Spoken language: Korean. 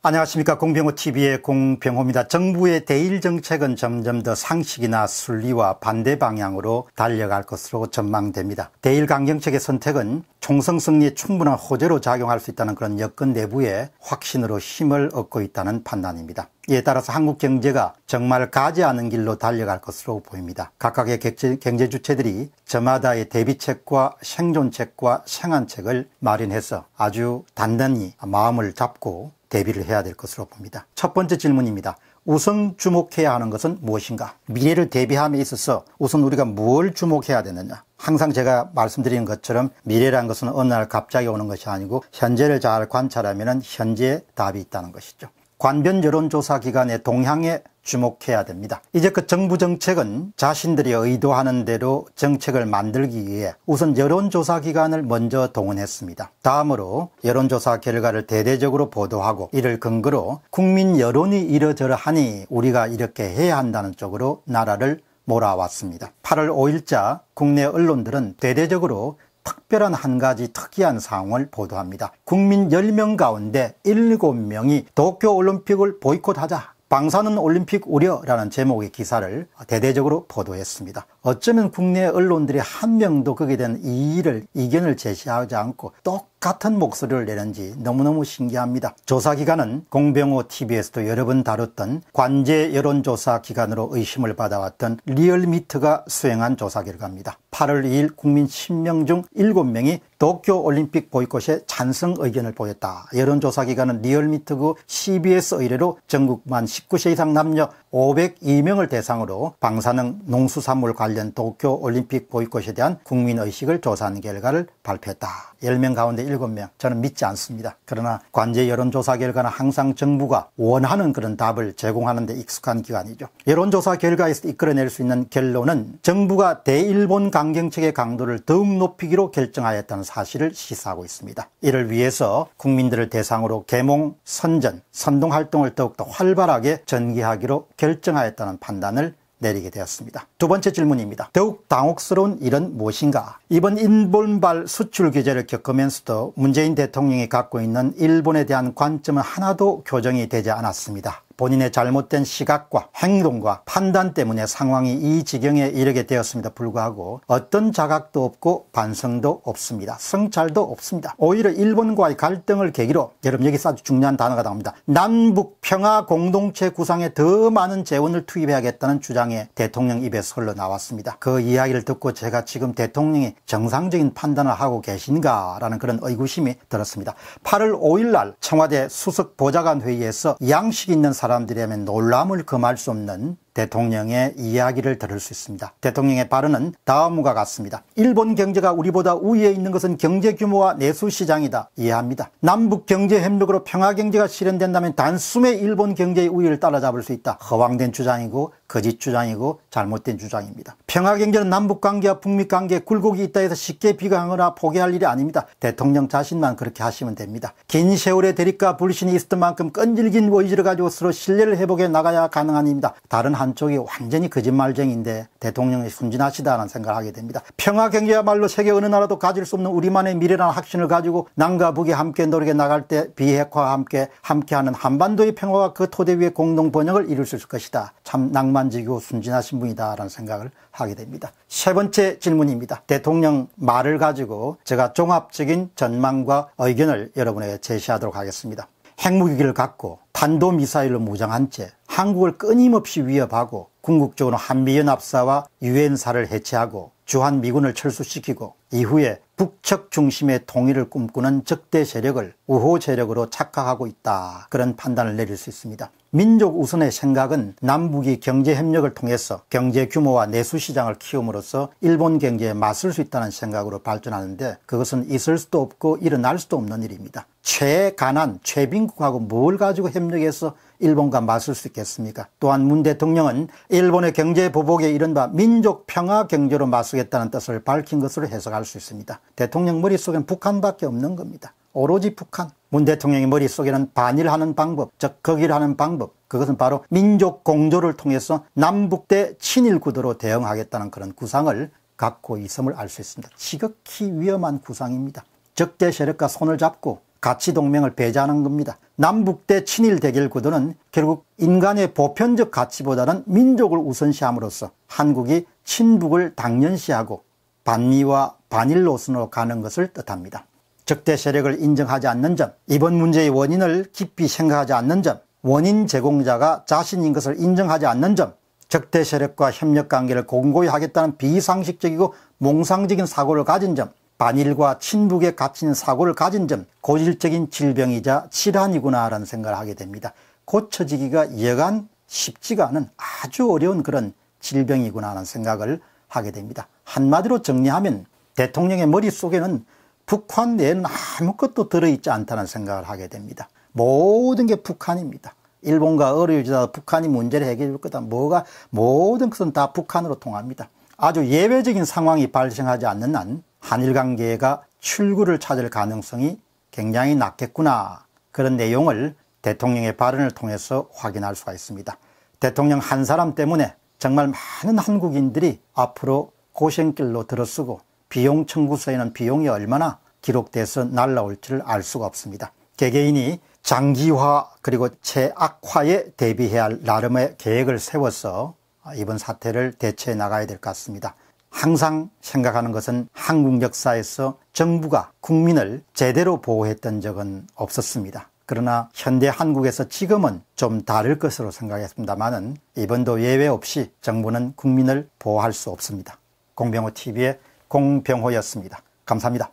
안녕하십니까 공병호TV의 공병호입니다. 정부의 대일 정책은 점점 더 상식이나 순리와 반대 방향으로 달려갈 것으로 전망됩니다. 대일 강경책의 선택은 총성 승리에 충분한 호재로 작용할 수 있다는 그런 여건 내부에 확신으로 힘을 얻고 있다는 판단입니다. 이에 따라서 한국 경제가 정말 가지 않은 길로 달려갈 것으로 보입니다. 각각의 경제 주체들이 저마다의 대비책과 생존책과 생한책을 마련해서 아주 단단히 마음을 잡고 대비를 해야 될 것으로 봅니다. 첫 번째 질문입니다. 우선 주목해야 하는 것은 무엇인가? 미래를 대비함에 있어서 우선 우리가 뭘 주목해야 되느냐? 항상 제가 말씀드리는 것처럼 미래란 것은 어느 날 갑자기 오는 것이 아니고 현재를 잘 관찰하면 현재 의 답이 있다는 것이죠. 관변 여론조사 기관의 동향에 주목해야 됩니다. 이제그 정부 정책은 자신들이 의도하는 대로 정책을 만들기 위해 우선 여론조사 기관을 먼저 동원했습니다. 다음으로 여론조사 결과를 대대적으로 보도하고 이를 근거로 국민 여론이 이러저러하니 우리가 이렇게 해야 한다는 쪽으로 나라를 몰아왔습니다. 8월 5일자 국내 언론들은 대대적으로 특별한 한 가지 특이한 상황을 보도합니다. 국민 10명 가운데 7명이 도쿄올림픽을 보이콧하자 방사능 올림픽 우려라는 제목의 기사를 대대적으로 보도했습니다. 어쩌면 국내 언론들이 한 명도 거기에 대한 이의를, 이견을 제시하지 않고 똑 같은 목소리를 내는지 너무너무 신기합니다. 조사기간은 공병호 TV에서도 여러 번 다뤘던 관제 여론조사 기관으로 의심을 받아왔던 리얼미트가 수행한 조사 결과입니다. 8월 2일 국민 10명 중 7명이 도쿄올림픽 보이콧에 찬성 의견을 보였다. 여론조사기관은 리얼미트구 CBS 의뢰로 전국 만 19세 이상 남녀 502명을 대상으로 방사능 농수산물 관련 도쿄올림픽 보이콧에 대한 국민의식을 조사한 결과를 발표했다. 10명 가운데 7명 저는 믿지 않습니다. 그러나 관제 여론조사 결과는 항상 정부가 원하는 그런 답을 제공하는 데 익숙한 기관이죠. 여론조사 결과에서 이끌어낼 수 있는 결론은 정부가 대일본 강경책의 강도를 더욱 높이기로 결정하였다는 사실을 시사하고 있습니다. 이를 위해서 국민들을 대상으로 계몽, 선전, 선동활동을 더욱더 활발하게 전개하기로 결정하였다는 판단을 내리게 되었습니다. 두 번째 질문입니다. 더욱 당혹스러운 일은 무엇인가? 이번 인본발 수출 규제를 겪으면서도 문재인 대통령이 갖고 있는 일본에 대한 관점은 하나도 교정이 되지 않았습니다. 본인의 잘못된 시각과 행동과 판단 때문에 상황이 이 지경에 이르게 되었습니다 불구하고 어떤 자각도 없고 반성도 없습니다. 성찰도 없습니다. 오히려 일본과의 갈등을 계기로 여러분 여기서 아주 중요한 단어가 나옵니다. 남북 평화 공동체 구상에 더 많은 재원을 투입해야겠다는 주장에 대통령 입에서 흘러나왔습니다. 그 이야기를 듣고 제가 지금 대통령이 정상적인 판단을 하고 계신가라는 그런 의구심이 들었습니다. 8월 5일 날 청와대 수석 보좌관 회의에서 양식 있는 사람 사람들이라면 놀람을 금할 수 없는 대통령의 이야기를 들을 수 있습니다. 대통령의 발언은 다음과 같습니다. 일본 경제가 우리보다 우위에 있는 것은 경제 규모와 내수 시장이다. 이해합니다. 남북 경제 협력으로 평화 경제가 실현된다면 단숨에 일본 경제의 우위를 따라잡을 수 있다. 허황된 주장이고 거짓 주장이고 잘못된 주장입니다. 평화 경제는 남북 관계와 북미 관계에 굴곡이 있다 해서 쉽게 비교하거나 포기할 일이 아닙니다. 대통령 자신만 그렇게 하시면 됩니다. 긴 세월의 대립과 불신이 있었던 만큼 끈질긴 의지를 가지고 서로 신뢰를 회복해 나가야 가능한 일입니다. 다른 한 한쪽이 완전히 거짓말쟁인데 대통령이 순진하시다는 생각을 하게 됩니다. 평화 경제야말로 세계 어느 나라도 가질 수 없는 우리만의 미래라는 확신을 가지고 남과 북이 함께 노력해 나갈 때 비핵화와 함께 함께하는 한반도의 평화와 그 토대 위에 공동 번영을 이룰 수 있을 것이다. 참 낭만지고 순진하신 분이다라는 생각을 하게 됩니다. 세 번째 질문입니다. 대통령 말을 가지고 제가 종합적인 전망과 의견을 여러분에게 제시하도록 하겠습니다. 핵무기를 갖고 탄도미사일로 무장한 채 한국을 끊임없이 위협하고 궁극적으로 한미연합사와 유엔사를 해체하고 주한미군을 철수시키고 이후에 북측 중심의 통일을 꿈꾸는 적대 세력을 우호 세력으로 착각하고 있다. 그런 판단을 내릴 수 있습니다. 민족 우선의 생각은 남북이 경제 협력을 통해서 경제 규모와 내수 시장을 키움으로써 일본 경제에 맞설 수 있다는 생각으로 발전하는데 그것은 있을 수도 없고 일어날 수도 없는 일입니다. 최가난, 최빈국하고 뭘 가지고 협력해서 일본과 맞설 수 있겠습니까? 또한 문 대통령은 일본의 경제 보복에 이른바 민족 평화 경제로 맞서겠다는 뜻을 밝힌 것으로 해석할 수 있습니다. 대통령 머릿속엔 북한밖에 없는 겁니다. 오로지 북한. 문 대통령의 머릿속에는 반일하는 방법, 즉 거기라는 방법, 그것은 바로 민족 공조를 통해서 남북 대 친일 구도로 대응하겠다는 그런 구상을 갖고 있음을 알 수 있습니다. 지극히 위험한 구상입니다. 적대 세력과 손을 잡고 가치 동맹을 배제하는 겁니다. 남북 대 친일 대결 구도는 결국 인간의 보편적 가치보다는 민족을 우선시함으로써 한국이 친북을 당연시하고 반미와 반일 노선으로 가는 것을 뜻합니다. 적대 세력을 인정하지 않는 점, 이번 문제의 원인을 깊이 생각하지 않는 점, 원인 제공자가 자신인 것을 인정하지 않는 점, 적대 세력과 협력 관계를 공고히 하겠다는 비상식적이고 몽상적인 사고를 가진 점, 반일과 친북에 갇힌 사고를 가진 점 고질적인 질병이자 질환이구나라는 생각을 하게 됩니다. 고쳐지기가 여간 쉽지가 않은 아주 어려운 그런 질병이구나라는 생각을 하게 됩니다. 한마디로 정리하면 대통령의 머릿속에는 북한 내에는 아무것도 들어있지 않다는 생각을 하게 됩니다. 모든 게 북한입니다. 일본과 어려워지다 북한이 문제를 해결할 거다. 뭐가 모든 것은 다 북한으로 통합니다. 아주 예외적인 상황이 발생하지 않는 한 한일 관계가 출구를 찾을 가능성이 굉장히 낮겠구나 그런 내용을 대통령의 발언을 통해서 확인할 수가 있습니다. 대통령 한 사람 때문에 정말 많은 한국인들이 앞으로 고생길로 들어쓰고 비용 청구서에는 비용이 얼마나 기록돼서 날라올지를 알 수가 없습니다. 개개인이 장기화 그리고 최악화에 대비해야 할 나름의 계획을 세워서 이번 사태를 대처해 나가야 될 것 같습니다. 항상 생각하는 것은 한국 역사에서 정부가 국민을 제대로 보호했던 적은 없었습니다. 그러나 현대 한국에서 지금은 좀 다를 것으로 생각했습니다만은 이번도 예외 없이 정부는 국민을 보호할 수 없습니다. 공병호 TV의 공병호였습니다. 감사합니다.